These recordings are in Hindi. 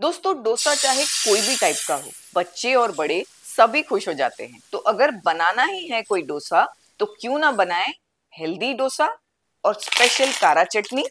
दोस्तों डोसा चाहे कोई भी टाइप का हो बच्चे और बड़े सभी खुश हो जाते हैं तो अगर बनाना ही है कोई डोसा तो क्यों ना बनाए हेल्दी डोसा और स्पेशल कारा चटनी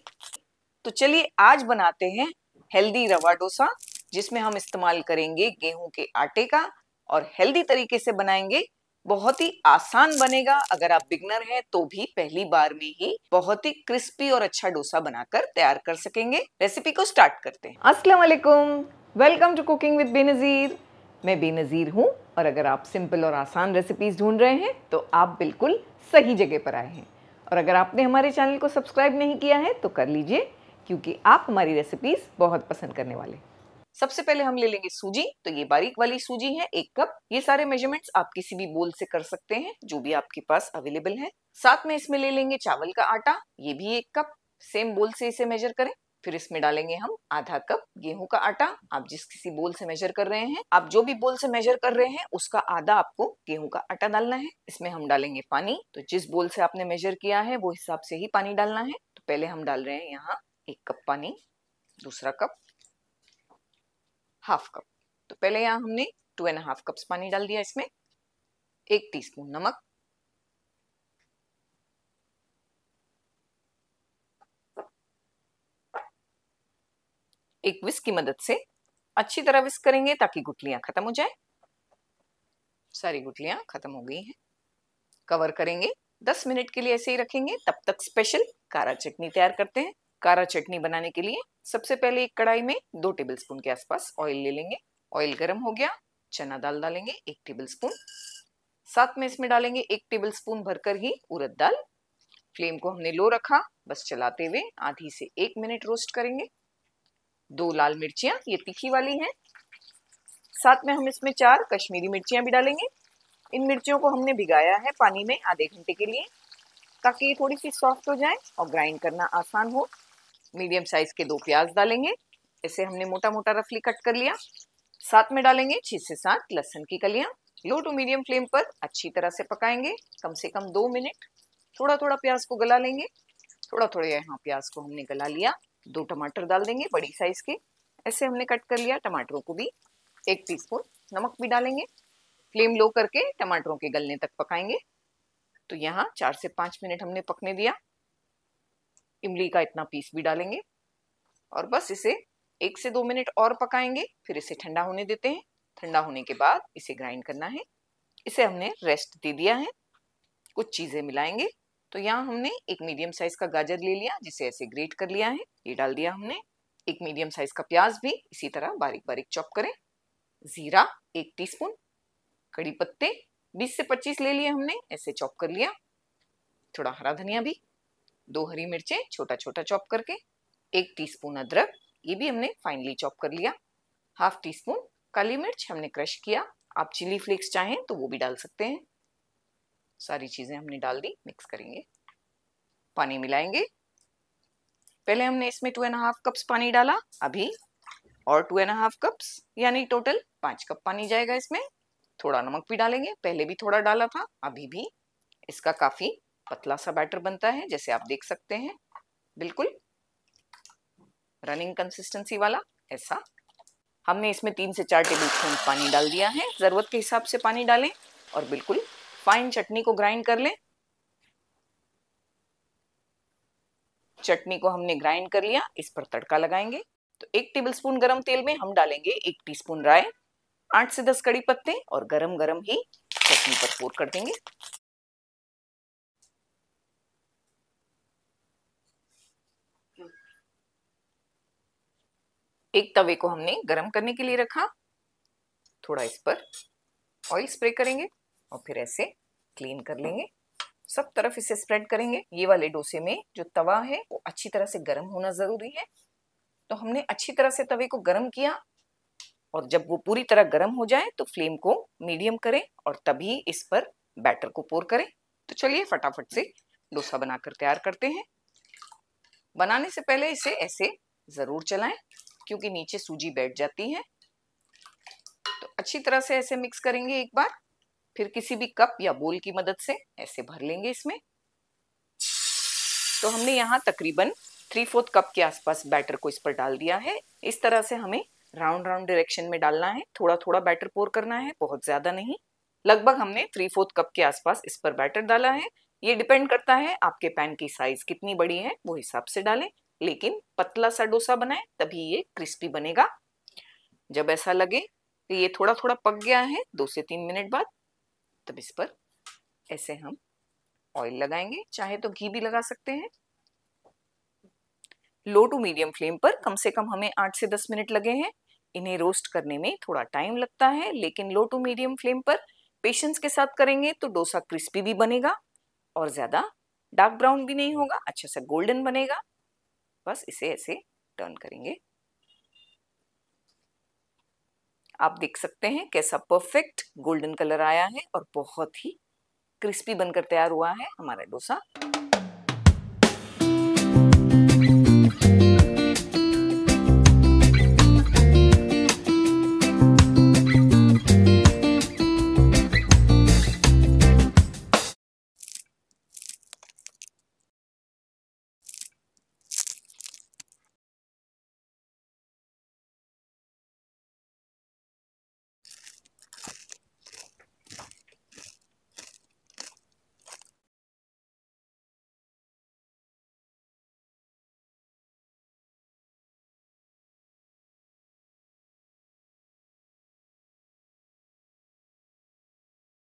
तो चलिए आज बनाते हैं हेल्दी रवा डोसा जिसमें हम इस्तेमाल करेंगे गेहूं के आटे का और हेल्दी तरीके से बनाएंगे बहुत ही आसान बनेगा अगर आप बिगनर हैं तो भी पहली बार में ही बहुत ही क्रिस्पी और अच्छा डोसा बनाकर तैयार कर सकेंगे रेसिपी को स्टार्ट करते हैं अस्सलाम वालेकुम welcome to cooking with Benazir मैं बेनज़ीर हूँ और अगर आप सिंपल और आसान रेसिपीज ढूंढ रहे हैं तो आप बिल्कुल सही जगह पर आए हैं और अगर आपने हमारे चैनल को सब्सक्राइब नहीं किया है तो कर लीजिए क्योंकि आप हमारी रेसिपीज़ बहुत पसंद करने वाले हैं सबसे पहले हम ले लेंगे सूजी तो ये बारीक वाली सूजी है एक कप ये सारे मेजरमेंट्स आप किसी भी बोल से कर सकते हैं जो भी आपके पास अवेलेबल है साथ में इसमें ले लेंगे चावल का आटा ये भी एक कप सेम बोल से इसे मेजर करें फिर इसमें डालेंगे हम आधा कप गेहूं का आटा आप जिस किसी बोल से मेजर कर रहे हैं आप जो भी बोल से मेजर कर रहे हैं उसका आधा आपको गेहूं का आटा डालना है इसमें हम डालेंगे पानी तो जिस बोल से आपने मेजर किया है वो हिसाब से ही पानी डालना है तो पहले हम डाल रहे हैं यहाँ एक कप पानी दूसरा कप हाफ कप तो पहले यहाँ हमने टू एंड हाफ कप्स पानी डाल दिया इसमें एक टीस्पून नमक एक विस्क की मदद से अच्छी तरह विस्क करेंगे ताकि गुटलियां खत्म हो जाए सारी गुटलियां खत्म हो गई हैं कवर करेंगे 10 मिनट के लिए ऐसे ही रखेंगे तब तक स्पेशल कारा चटनी तैयार करते हैं कारा चटनी बनाने के लिए सबसे पहले एक कढ़ाई में दो टेबलस्पून के आसपास ऑयल ले लेंगे ऑयल गर्म हो गया चना दाल डालेंगे एक टेबलस्पून साथ में इसमें डालेंगे एक टेबलस्पून भरकर ही उड़द दाल फ्लेम को हमने लो रखा बस चलाते हुए आधी से एक मिनट रोस्ट करेंगे दो लाल मिर्चियां ये तीखी वाली हैं साथ में हम इसमें चार कश्मीरी मिर्चियां भी डालेंगे इन मिर्चियों को हमने भिगाया है पानी में आधे घंटे के लिए ताकि ये थोड़ी सी सॉफ्ट हो जाए और ग्राइंड करना आसान हो मीडियम साइज के दो प्याज डालेंगे इसे हमने मोटा मोटा रफली कट कर लिया साथ में डालेंगे छह से सात लहसुन की कलियाँ लो टू मीडियम फ्लेम पर अच्छी तरह से पकाएंगे कम से कम दो मिनट थोड़ा थोड़ा प्याज को गला लेंगे थोड़ा थोड़ा यहाँ प्याज को हमने गला लिया दो टमाटर डाल देंगे बड़ी साइज के ऐसे हमने कट कर लिया टमाटरों को भी एक टीस्पून नमक भी डालेंगे फ्लेम लो करके टमाटरों के गलने तक पकाएंगे तो यहाँ चार से पाँच मिनट हमने पकने दिया इमली का इतना पीस भी डालेंगे और बस इसे एक से दो मिनट और पकाएंगे फिर इसे ठंडा होने देते हैं ठंडा होने के बाद इसे ग्राइंड करना है इसे हमने रेस्ट दे दिया है कुछ चीज़ें मिलाएंगे तो यहाँ हमने एक मीडियम साइज का गाजर ले लिया जिसे ऐसे ग्रेट कर लिया है ये डाल दिया हमने एक मीडियम साइज का प्याज भी इसी तरह बारीक बारीक चॉप करें जीरा एक टीस्पून कड़ी पत्ते 20 से 25 ले लिए हमने ऐसे चॉप कर लिया थोड़ा हरा धनिया भी दो हरी मिर्चें छोटा छोटा चॉप करके एक टीस्पून अदरक ये भी हमने फाइनली चॉप कर लिया हाफ टी स्पून काली मिर्च हमने क्रश किया आप चिली फ्लेक्स चाहें तो वो भी डाल सकते हैं सारी चीज़ें हमने डाल दी मिक्स करेंगे पानी मिलाएंगे पहले हमने इसमें टू एंड हाफ कप्स पानी डाला अभी और टू एंड हाफ कप्स यानी टोटल पाँच कप पानी जाएगा इसमें थोड़ा नमक भी डालेंगे पहले भी थोड़ा डाला था अभी भी इसका काफ़ी पतला सा बैटर बनता है जैसे आप देख सकते हैं बिल्कुल रनिंग कंसिस्टेंसी वाला ऐसा हमने इसमें तीन से चार टेबल स्पून पानी डाल दिया है ज़रूरत के हिसाब से पानी डालें और बिल्कुल फाइन चटनी को ग्राइंड कर लें चटनी को हमने ग्राइंड कर लिया इस पर तड़का लगाएंगे तो एक टेबल स्पून गर्म तेल में हम डालेंगे एक टीस्पून राय आठ से दस कड़ी पत्ते और गरम गरम ही चटनी पर पोर कर देंगे एक तवे को हमने गर्म करने के लिए रखा थोड़ा इस पर ऑयल स्प्रे करेंगे और फिर ऐसे क्लीन कर लेंगे सब तरफ इसे स्प्रेड करेंगे ये वाले डोसे में जो तवा है वो अच्छी तरह से गर्म होना ज़रूरी है तो हमने अच्छी तरह से तवे को गर्म किया और जब वो पूरी तरह गर्म हो जाए तो फ्लेम को मीडियम करें और तभी इस पर बैटर को पोर करें तो चलिए फटाफट से डोसा बनाकर तैयार करते हैं बनाने से पहले इसे ऐसे ज़रूर चलाएं क्योंकि नीचे सूजी बैठ जाती है तो अच्छी तरह से ऐसे मिक्स करेंगे एक बार फिर किसी भी कप या बोल की मदद से ऐसे भर लेंगे इसमें तो हमने यहाँ तकरीबन थ्री फोर्थ कप के आसपास बैटर को इस पर डाल दिया है इस तरह से हमें राउंड राउंड डायरेक्शन में डालना है थोड़ा थोड़ा बैटर पोर करना है बहुत ज्यादा नहीं लगभग हमने थ्री फोर्थ कप के आसपास इस पर बैटर डाला है ये डिपेंड करता है आपके पैन की साइज कितनी बड़ी है वो हिसाब से डालें लेकिन पतला सा डोसा बनाए तभी ये क्रिस्पी बनेगा जब ऐसा लगे कि ये थोड़ा थोड़ा पक गया है दो से तीन मिनट बाद तब इस पर ऐसे हम ऑयल लगाएंगे चाहे तो घी भी लगा सकते हैं लो टू मीडियम फ्लेम पर कम से कम हमें आठ से दस मिनट लगे हैं इन्हें रोस्ट करने में थोड़ा टाइम लगता है लेकिन लो टू मीडियम फ्लेम पर पेशेंस के साथ करेंगे तो डोसा क्रिस्पी भी बनेगा और ज़्यादा डार्क ब्राउन भी नहीं होगा अच्छा सा गोल्डन बनेगा बस इसे ऐसे टर्न करेंगे आप देख सकते हैं कैसा परफेक्ट गोल्डन कलर आया है और बहुत ही क्रिस्पी बनकर तैयार हुआ है हमारा डोसा